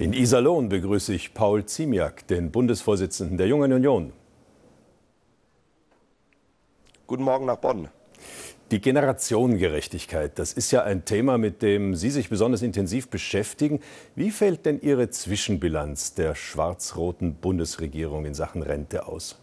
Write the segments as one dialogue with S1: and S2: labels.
S1: In Iserlohn begrüße ich Paul Ziemiak, den Bundesvorsitzenden der Jungen Union. Guten Morgen nach Bonn. Die Generationengerechtigkeit, das ist ja ein Thema, mit dem Sie sich besonders intensiv beschäftigen. Wie fällt denn Ihre Zwischenbilanz der schwarz-roten Bundesregierung in Sachen Rente aus?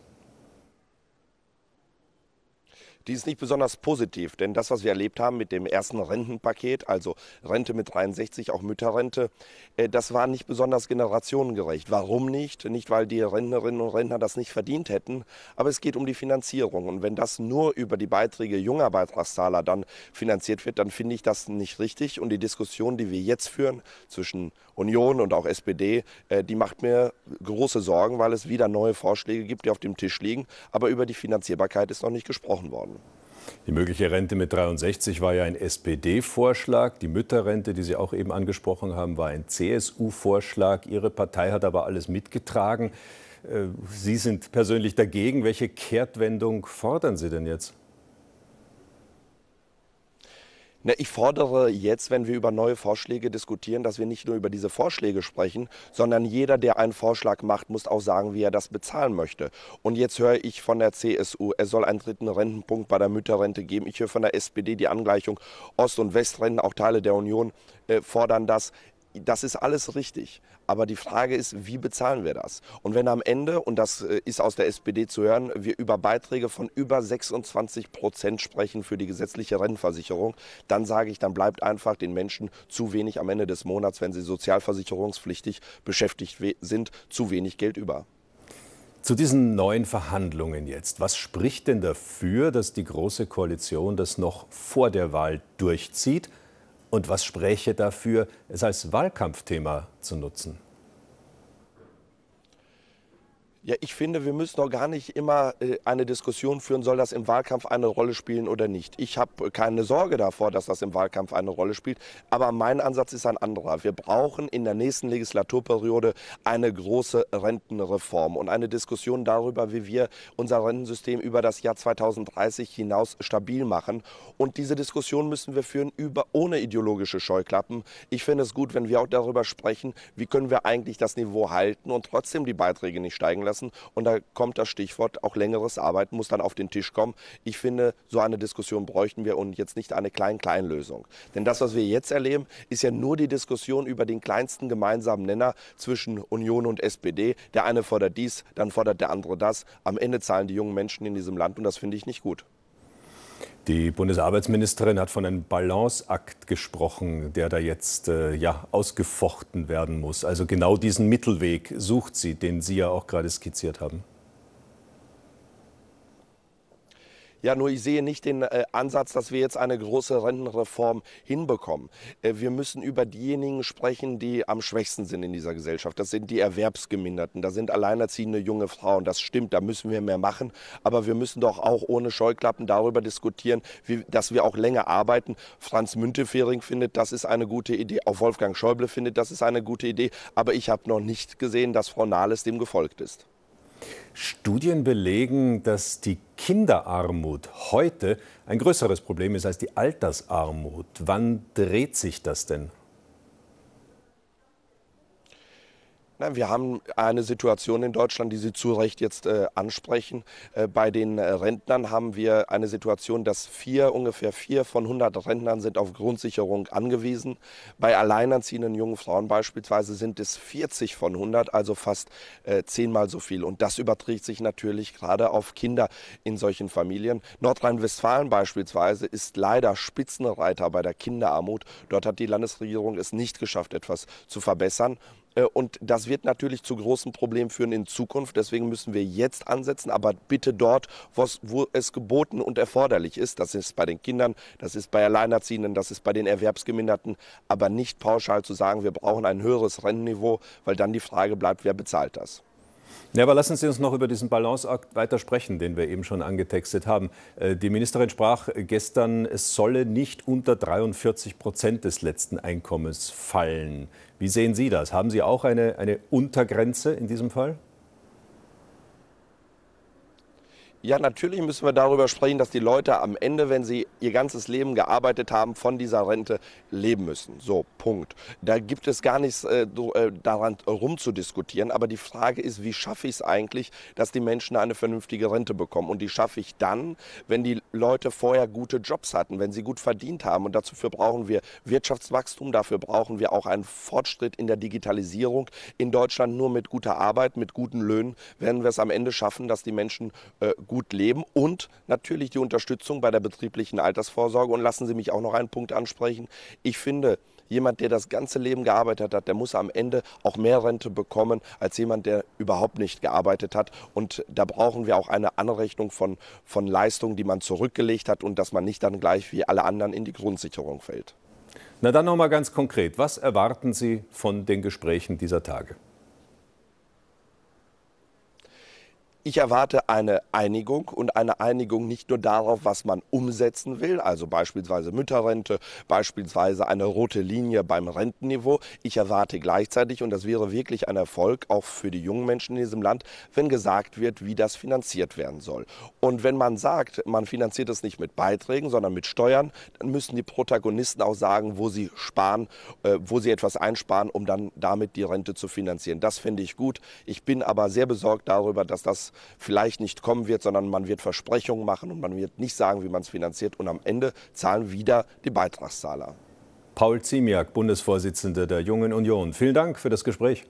S2: Die ist nicht besonders positiv, denn das, was wir erlebt haben mit dem ersten Rentenpaket, also Rente mit 63, auch Mütterrente, äh, das war nicht besonders generationengerecht. Warum nicht? Nicht, weil die Rentnerinnen und Rentner das nicht verdient hätten, aber es geht um die Finanzierung. Und wenn das nur über die Beiträge junger Beitragszahler dann finanziert wird, dann finde ich das nicht richtig. Und die Diskussion, die wir jetzt führen zwischen Union und auch SPD, äh, die macht mir große Sorgen, weil es wieder neue Vorschläge gibt, die auf dem Tisch liegen. Aber über die Finanzierbarkeit ist noch nicht gesprochen worden.
S1: Die mögliche Rente mit 63 war ja ein SPD-Vorschlag. Die Mütterrente, die Sie auch eben angesprochen haben, war ein CSU-Vorschlag. Ihre Partei hat aber alles mitgetragen. Äh, Sie sind persönlich dagegen. Welche Kehrtwendung fordern Sie denn jetzt?
S2: ich fordere jetzt, wenn wir über neue Vorschläge diskutieren, dass wir nicht nur über diese Vorschläge sprechen, sondern jeder, der einen Vorschlag macht, muss auch sagen, wie er das bezahlen möchte. Und jetzt höre ich von der CSU, es soll einen dritten Rentenpunkt bei der Mütterrente geben. Ich höre von der SPD die Angleichung Ost- und Westrenten, auch Teile der Union äh, fordern das das ist alles richtig. Aber die Frage ist, wie bezahlen wir das? Und wenn am Ende, und das äh, ist aus der SPD zu hören, wir über Beiträge von über 26 Prozent sprechen für die gesetzliche Rentenversicherung, dann sage ich, dann bleibt einfach den Menschen zu wenig am Ende des Monats, wenn sie sozialversicherungspflichtig beschäftigt sind, zu wenig Geld über. Zu diesen neuen Verhandlungen jetzt. Was spricht denn dafür,
S1: dass die Große Koalition das noch vor der Wahl durchzieht? Und was spräche dafür, es als Wahlkampfthema zu nutzen?
S2: Ja, ich finde, wir müssen doch gar nicht immer äh, eine Diskussion führen, soll das im Wahlkampf eine Rolle spielen oder nicht. Ich habe keine Sorge davor, dass das im Wahlkampf eine Rolle spielt. Aber mein Ansatz ist ein anderer. Wir brauchen in der nächsten Legislaturperiode eine große Rentenreform und eine Diskussion darüber, wie wir unser Rentensystem über das Jahr 2030 hinaus stabil machen. Und diese Diskussion müssen wir führen über, ohne ideologische Scheuklappen. Ich finde es gut, wenn wir auch darüber sprechen, wie können wir eigentlich das Niveau halten und trotzdem die Beiträge nicht steigen lassen lassen. Und da kommt das Stichwort, auch längeres Arbeiten muss dann auf den Tisch kommen. Ich finde, so eine Diskussion bräuchten wir und jetzt nicht eine Klein-Klein-Lösung. Denn das, was wir jetzt erleben, ist ja nur die Diskussion über den kleinsten gemeinsamen Nenner zwischen Union und SPD. Der eine fordert dies, dann fordert der andere das. Am Ende zahlen die jungen Menschen in diesem Land und das finde ich nicht gut.
S1: Die Bundesarbeitsministerin hat von einem Balanceakt gesprochen, der da jetzt äh, ja, ausgefochten werden muss. Also genau diesen Mittelweg sucht sie, den Sie ja auch gerade skizziert haben.
S2: Ja, nur ich sehe nicht den äh, Ansatz, dass wir jetzt eine große Rentenreform hinbekommen. Äh, wir müssen über diejenigen sprechen, die am schwächsten sind in dieser Gesellschaft. Das sind die Erwerbsgeminderten, das sind alleinerziehende junge Frauen. Das stimmt, da müssen wir mehr machen. Aber wir müssen doch auch ohne Scheuklappen darüber diskutieren, wie, dass wir auch länger arbeiten. Franz Müntefering findet, das ist eine gute Idee. Auch Wolfgang Schäuble findet, das ist eine gute Idee. Aber ich habe noch nicht gesehen, dass Frau Nahles dem gefolgt ist.
S1: Studien belegen, dass die Kinderarmut heute ein größeres Problem ist als die Altersarmut. Wann dreht sich das denn?
S2: wir haben eine Situation in Deutschland, die Sie zu Recht jetzt äh, ansprechen. Äh, bei den Rentnern haben wir eine Situation, dass vier, ungefähr vier von 100 Rentnern sind auf Grundsicherung angewiesen. Bei alleinerziehenden jungen Frauen beispielsweise sind es 40 von 100, also fast äh, zehnmal so viel. Und das überträgt sich natürlich gerade auf Kinder in solchen Familien. Nordrhein-Westfalen beispielsweise ist leider Spitzenreiter bei der Kinderarmut. Dort hat die Landesregierung es nicht geschafft, etwas zu verbessern. Äh, und das wird natürlich zu großen Problemen führen in Zukunft. Deswegen müssen wir jetzt ansetzen, aber bitte dort, wo es geboten und erforderlich ist. Das ist bei den Kindern, das ist bei Alleinerziehenden, das ist bei den Erwerbsgeminderten. Aber nicht pauschal zu sagen, wir brauchen ein höheres Rentenniveau, weil dann die Frage bleibt, wer bezahlt das.
S1: Ja, aber lassen Sie uns noch über diesen Balanceakt weiter sprechen, den wir eben schon angetextet haben. Äh, die Ministerin sprach gestern, es solle nicht unter 43 Prozent des letzten Einkommens fallen. Wie sehen Sie das? Haben Sie auch eine, eine Untergrenze in diesem Fall?
S2: Ja, natürlich müssen wir darüber sprechen, dass die Leute am Ende, wenn sie ihr ganzes Leben gearbeitet haben, von dieser Rente leben müssen. So, Punkt. Da gibt es gar nichts äh, äh daran rumzudiskutieren. Aber die Frage ist, wie schaffe ich es eigentlich, dass die Menschen eine vernünftige Rente bekommen? Und die schaffe ich dann, wenn die Leute vorher gute Jobs hatten, wenn sie gut verdient haben. Und dafür brauchen wir Wirtschaftswachstum, dafür brauchen wir auch einen Fortschritt in der Digitalisierung. In Deutschland nur mit guter Arbeit, mit guten Löhnen werden wir es am Ende schaffen, dass die Menschen äh, gut gut leben und natürlich die Unterstützung bei der betrieblichen Altersvorsorge. Und lassen Sie mich auch noch einen Punkt ansprechen. Ich finde, jemand, der das ganze Leben gearbeitet hat, der muss am Ende auch mehr Rente bekommen als jemand, der überhaupt nicht gearbeitet hat. Und da brauchen wir auch eine Anrechnung von, von Leistungen, die man zurückgelegt hat und dass man nicht dann gleich wie alle anderen in die Grundsicherung fällt. Na dann nochmal
S1: ganz konkret, was erwarten Sie von den Gesprächen dieser Tage?
S2: Ich erwarte eine Einigung und eine Einigung nicht nur darauf, was man umsetzen will, also beispielsweise Mütterrente, beispielsweise eine rote Linie beim Rentenniveau. Ich erwarte gleichzeitig, und das wäre wirklich ein Erfolg auch für die jungen Menschen in diesem Land, wenn gesagt wird, wie das finanziert werden soll. Und wenn man sagt, man finanziert es nicht mit Beiträgen, sondern mit Steuern, dann müssen die Protagonisten auch sagen, wo sie sparen, äh, wo sie etwas einsparen, um dann damit die Rente zu finanzieren. Das finde ich gut. Ich bin aber sehr besorgt darüber, dass das vielleicht nicht kommen wird, sondern man wird Versprechungen machen und man wird nicht sagen, wie man es finanziert. Und am Ende zahlen wieder die Beitragszahler. Paul
S1: Ziemiak, Bundesvorsitzender der Jungen Union. Vielen Dank für das Gespräch.